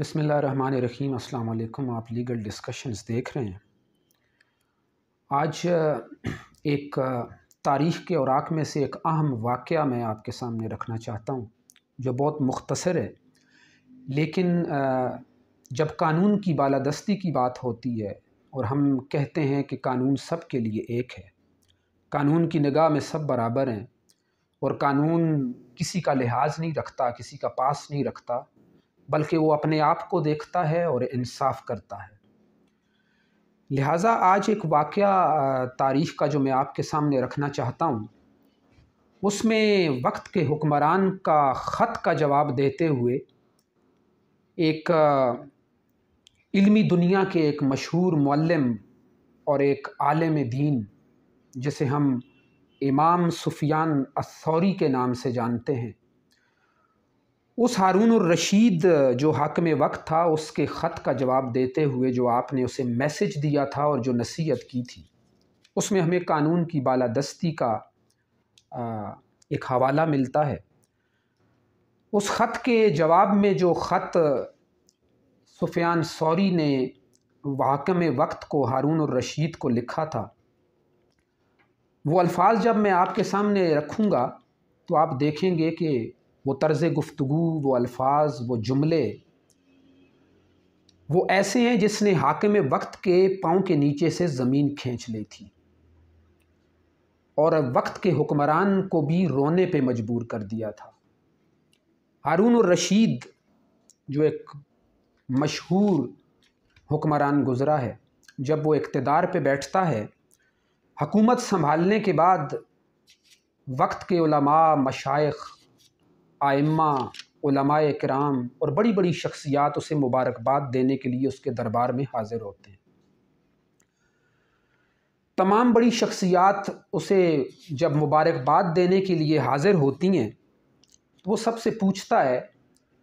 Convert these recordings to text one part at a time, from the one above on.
बसमिल रहीम अस्सलाम वालेकुम आप लीगल डिस्कशंस देख रहे हैं आज एक तारीख़ के आक में से एक अहम वाक़ मैं आपके सामने रखना चाहता हूँ जो बहुत मुख्तसर है लेकिन जब कानून की बालादस्ती की बात होती है और हम कहते हैं कि कानून सब के लिए एक है कानून की निगाह में सब बराबर हैं और कानून किसी का लिहाज नहीं रखता किसी का पास नहीं रखता बल्कि वो अपने आप को देखता है और इंसाफ करता है लिहाजा आज एक वाक़ तारीख़ का जो मैं आपके सामने रखना चाहता हूँ उसमें वक्त के हुक्मरान का ख़त का जवाब देते हुए एक इल्मी दुनिया के एक मशहूर मल्लम और एक आलम दीन जिसे हम इमाम सुफियान असौरी के नाम से जानते हैं उस हारून और रशीद जो हक में वक्त था उसके ख़त का जवाब देते हुए जो आपने उसे मैसेज दिया था और जो नसीहत की थी उसमें हमें कानून की बालादस्ती का एक हवाला मिलता है उस ख़त के जवाब में जो ख़त सुफियान सौरी ने वाकम वक्त को हारून और रशीद को लिखा था वो अल्फाज जब मैं आपके सामने रखूँगा तो आप देखेंगे कि वो तर्ज़ गुफ्तु वो अल्फाज वो जुमले वो ऐसे हैं जिसने हाकम वक्त के पाँव के नीचे से ज़मीन खींच ली थी और वक्त के हुक्मरान को भी रोने पे मजबूर कर दिया था हारून और रशीद जो एक मशहूर हुक्मरान गुज़रा है जब वो इकतदार पे बैठता है हकूमत संभालने के बाद वक्त के उलमा मशाइ आइम्मा उलमाए कराम और बड़ी बड़ी शख्सियात उसे मुबारकबाद देने के लिए उसके दरबार में हाज़िर होते हैं तमाम बड़ी शख्सियात उसे जब मुबारकबाद देने के लिए हाज़िर होती हैं तो वो सबसे पूछता है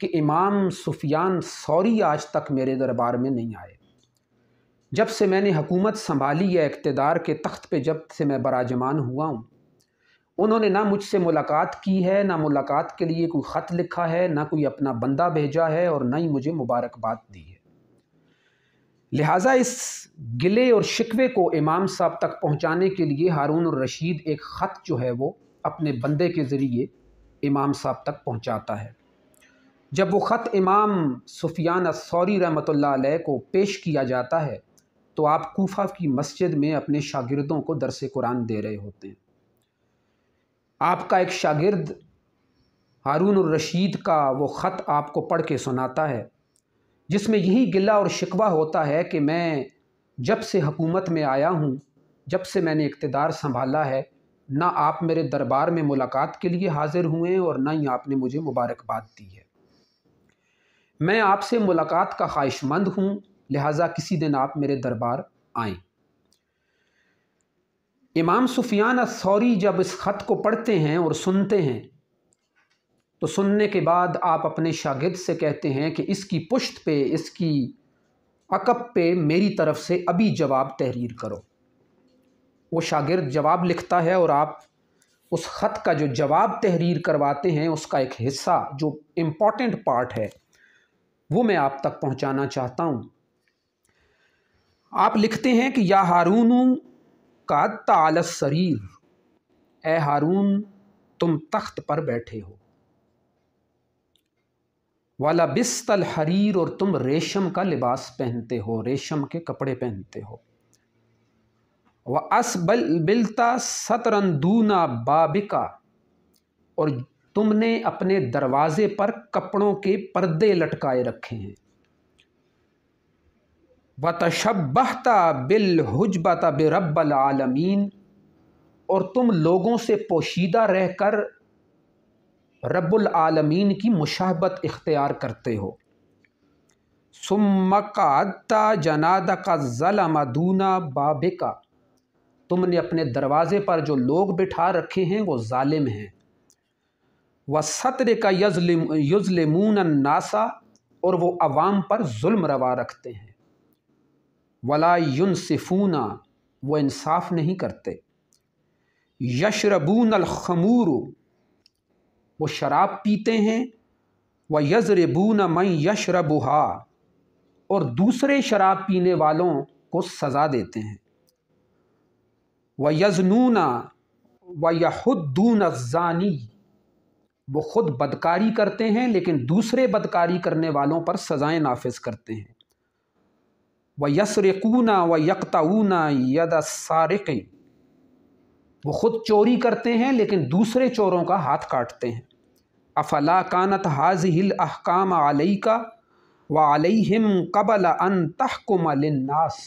कि इमाम सुफियान सौरी आज तक मेरे दरबार में नहीं आए जब से मैंने हुकूमत संभाली या इकतदार के तख्त पे जब से मैं बराजमान हुआ हूँ उन्होंने ना मुझसे मुलाकात की है ना मुलाकात के लिए कोई ख़त लिखा है ना कोई अपना बंदा भेजा है और ना ही मुझे मुबारकबाद दी है लिहाजा इस गिले और शिकवे को इमाम साहब तक पहुंचाने के लिए हारून और रशीद एक ख़त जो है वो अपने बंदे के ज़रिए इमाम साहब तक पहुंचाता है जब वो ख़त इमाम सुफियान सौरी रहमत को पेश किया जाता है तो आप कोफा की मस्जिद में अपने शागिदों को दरस कुरान दे रहे होते हैं आपका एक शागिर्द हारून और रशीद का वो ख़त आपको पढ़ के सुनाता है जिसमें यही गिला और शिकवा होता है कि मैं जब से हकूमत में आया हूँ जब से मैंने इकतदार संभाला है ना आप मेरे दरबार में मुलाकात के लिए हाज़िर हुए और ना ही आपने मुझे मुबारकबाद दी है मैं आपसे मुलाकात का ख्वाहिशमंद हूँ लिहाजा किसी दिन आप मेरे दरबार आएँ इमाम सुफियान सौरी जब इस ख़त को पढ़ते हैं और सुनते हैं तो सुनने के बाद आप अपने शागिद से कहते हैं कि इसकी पुश्त पे इसकी अकब पे मेरी तरफ़ से अभी जवाब तहरीर करो वो शागिर्द जवाब लिखता है और आप उस ख़त का जो जवाब तहरीर करवाते हैं उसका एक हिस्सा जो इम्पॉर्टेंट पार्ट है वो मैं आप तक पहुंचाना चाहता हूं आप लिखते हैं कि या हारून का शरीर ए हारून तुम तख्त पर बैठे हो वाला बिस्तल हरीर और तुम रेशम का लिबास पहनते हो रेशम के कपड़े पहनते हो व अस बल बिलता सतरंदूना बाबिका और तुमने अपने दरवाजे पर कपड़ों के पर्दे लटकाए रखे हैं व तशबहता बिलहजबत आलमीन और तुम लोगों से पोशीदा रह कर आलमीन की मुशाहबत इख्तियार करते हो सुमकाता जनादा का ज़लमदूना बाबे का तुमने अपने दरवाज़े पर जो लोग बिठा रखे हैं वो ालिम हैं व सत्र का यजलिम यजलमून नासा और वो अवाम पर जुल्म रवा रखते हैं वला युन सिफूना वह इंसाफ नहीं करते यशरबून अलखमूर वो शराब पीते हैं व यजरबून मई यशरबुहा और दूसरे शराब पीने वालों को सज़ा देते हैं व यजनूना व यहुद्दून ज़ानी वो ख़ुद बदकारी करते हैं लेकिन दूसरे बदकारी करने वालों पर सज़ाएँ नाफिज करते हैं व यसरकूना व यकताऊना यदा सारे वो ख़ुद चोरी करते हैं लेकिन दूसरे चोरों का हाथ काटते हैं अफला कानत हाज हिल अहकाम आलई का व आलई हिम कबल अन तहकुम नास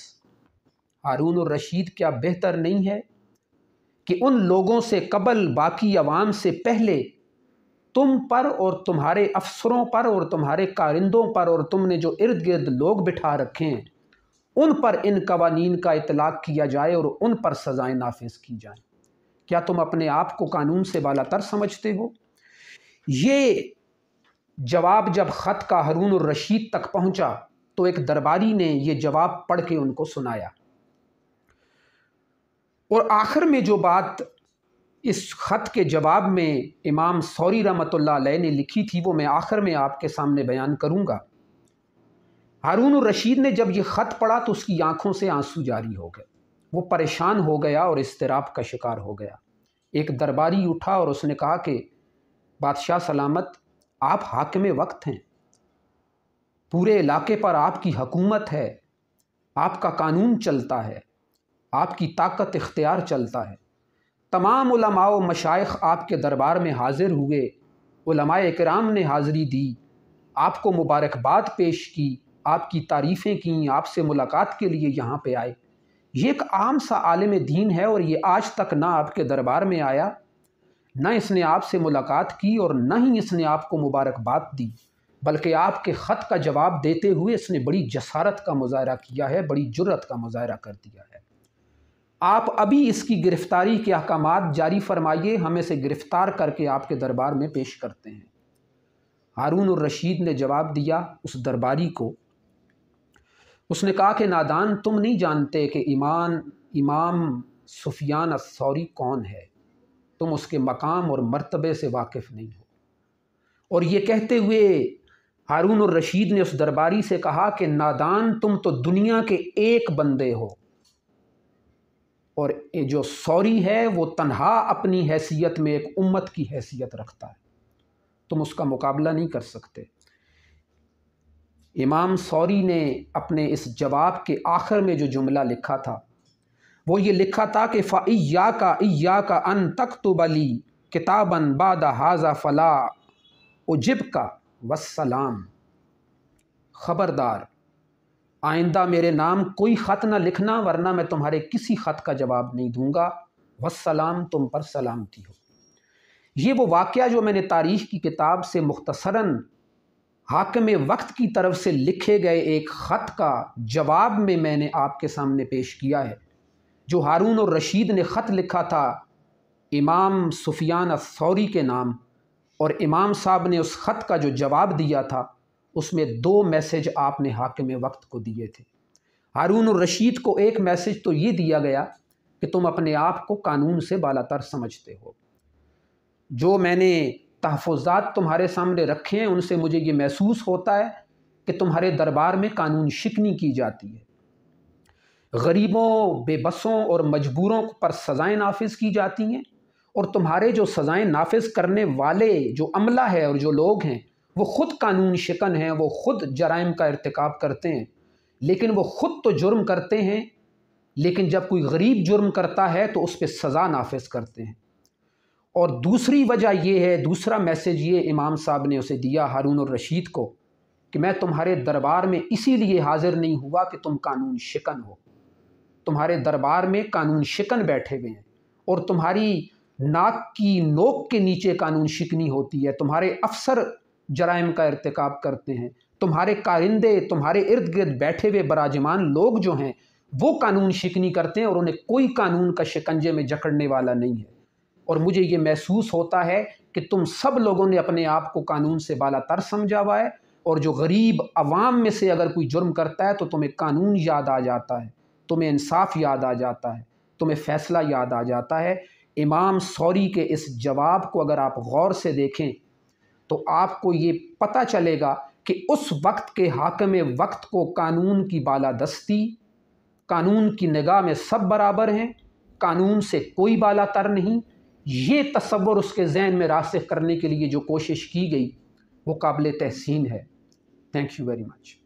हारून और रशीद क्या बेहतर नहीं है कि उन लोगों से कबल बाकी अवाम से पहले तुम पर और तुम्हारे अफसरों पर और तुम्हारे कारिंदों पर और तुमने जो इर्द गिर्द लोग बिठा रखे हैं उन पर इन कवानीन का इतलाक़ किया जाए और उन पर सज़ाएँ नाफिज की जाए क्या तुम अपने आप को कानून से बाला तर समझते हो ये जवाब जब ख़त का हरून और रशीद तक पहुंचा तो एक दरबारी ने यह जवाब पढ़ के उनको सुनाया और आखिर में जो बात इस ख़त के जवाब में इमाम सौरी रमत ने लिखी थी वो मैं आखिर में आपके सामने बयान करूँगा हारून रशीद ने जब ये ख़त पढ़ा तो उसकी आंखों से आंसू जारी हो गए वो परेशान हो गया और इसतराब का शिकार हो गया एक दरबारी उठा और उसने कहा कि बादशाह सलामत आप हाकम वक्त हैं पूरे इलाके पर आपकी हकूमत है आपका कानून चलता है आपकी ताकत इख्तियार चलता है तमाम उलमाओ व मशाइख आपके दरबार में हाजिर हुए उलमाए कराम ने हाज़िरी दी आपको मुबारकबाद पेश की आपकी तारीफ़ें की आपसे मुलाकात के लिए यहाँ पे आए ये एक आम सा आलम दीन है और ये आज तक ना आपके दरबार में आया ना इसने आपसे मुलाकात की और ना ही इसने आपको मुबारकबाद दी बल्कि आपके ख़त का जवाब देते हुए इसने बड़ी जसारत का मुजाहरा किया है बड़ी जुर्रत का मुजाहरा कर दिया है आप अभी इसकी गिरफ़्तारी के अहकाम जारी फरमाइए हमें से गिरफ़्तार करके आपके दरबार में पेश करते हैं हारून और रशीद ने जवाब दिया उस दरबारी को उसने कहा कि नादान तुम नहीं जानते कि ईमान इमाम सुफियान असौरी कौन है तुम उसके मकाम और मर्तबे से वाकिफ़ नहीं हो और ये कहते हुए हारून और रशीद ने उस दरबारी से कहा कि नादान तुम तो दुनिया के एक बंदे हो और ये जो सौरी है वो तन्हा अपनी हैसियत में एक उम्मत की हैसियत रखता है तुम उसका मुकाबला नहीं कर सकते इमाम सौरी ने अपने इस जवाब के आखिर में जो जुमला लिखा था वो ये लिखा था कि फ़ैया का इया का अन तक तो बली किताबन बाद हाजा फला उजिब का वसलाम ख़बरदार आइंदा मेरे नाम कोई ख़त ना लिखना वरना मैं तुम्हारे किसी ख़त का जवाब नहीं दूंगा वसलाम तुम पर सलामती हो ये वो वाक़ जो मैंने तारीख़ की किताब से मुख्तसरा हाकम वक्त की तरफ से लिखे गए एक ख़त का जवाब में मैंने आपके सामने पेश किया है जो हारून और रशीद ने ख़त लिखा था इमाम सुफियान असौरी के नाम और इमाम साहब ने उस ख़त का जो जवाब दिया था उसमें दो मैसेज आपने हाकम वक्त को दिए थे हारून और रशीद को एक मैसेज तो ये दिया गया कि तुम अपने आप को कानून से बालातर समझते हो जो मैंने तहफ़ात तुम्हारे सामने रखे हैं उनसे मुझे ये महसूस होता है कि तुम्हारे दरबार में कानून शिकनी की जाती है गरीबों बेबसों और मजबूरों पर सज़ाएँ नाफिज की जाती हैं और तुम्हारे जो सज़ाएँ नाफिज करने वाले जो अमला है और जो लोग हैं वो ख़ुद कानून शिकन हैं वो ख़ुद जराइम का इरतक करते हैं लेकिन वो ख़ुद तो जुर्म करते हैं लेकिन जब कोई गरीब जुर्म करता है तो उस पर सज़ा नाफज करते हैं और दूसरी वजह ये है दूसरा मैसेज ये इमाम साहब ने उसे दिया हारून और रशीद को कि मैं तुम्हारे दरबार में इसीलिए हाजिर नहीं हुआ कि तुम कानून शिकन हो तुम्हारे दरबार में कानून शिकन बैठे हुए हैं और तुम्हारी नाक की नोक के नीचे कानून शिकनी होती है तुम्हारे अफसर जराइम का इरतक करते हैं तुम्हारे कारिंदे तुम्हारे इर्द गिर्द बैठे हुए बराजमान लोग जो हैं वो कानून शिकनी करते हैं और उन्हें कोई कानून का शिकंजे में जकड़ने वाला नहीं है और मुझे ये महसूस होता है कि तुम सब लोगों ने अपने आप को कानून से तर समझा हुआ है और जो गरीब अवाम में से अगर कोई जुर्म करता है तो तुम्हें कानून याद आ जाता है तुम्हें इंसाफ याद आ जाता है तुम्हें फ़ैसला याद आ जाता है इमाम सौरी के इस जवाब को अगर आप गौर से देखें तो आपको ये पता चलेगा कि उस वक्त के हाकम वक्त को कानून की बालादस्ती कानून की निगाह में सब बराबर हैं कानून से कोई बाला तर नहीं ये तस्वर उसके जहन में रासिक करने के लिए जो कोशिश की गई वो काबिल तहसीन है थैंक यू वेरी मच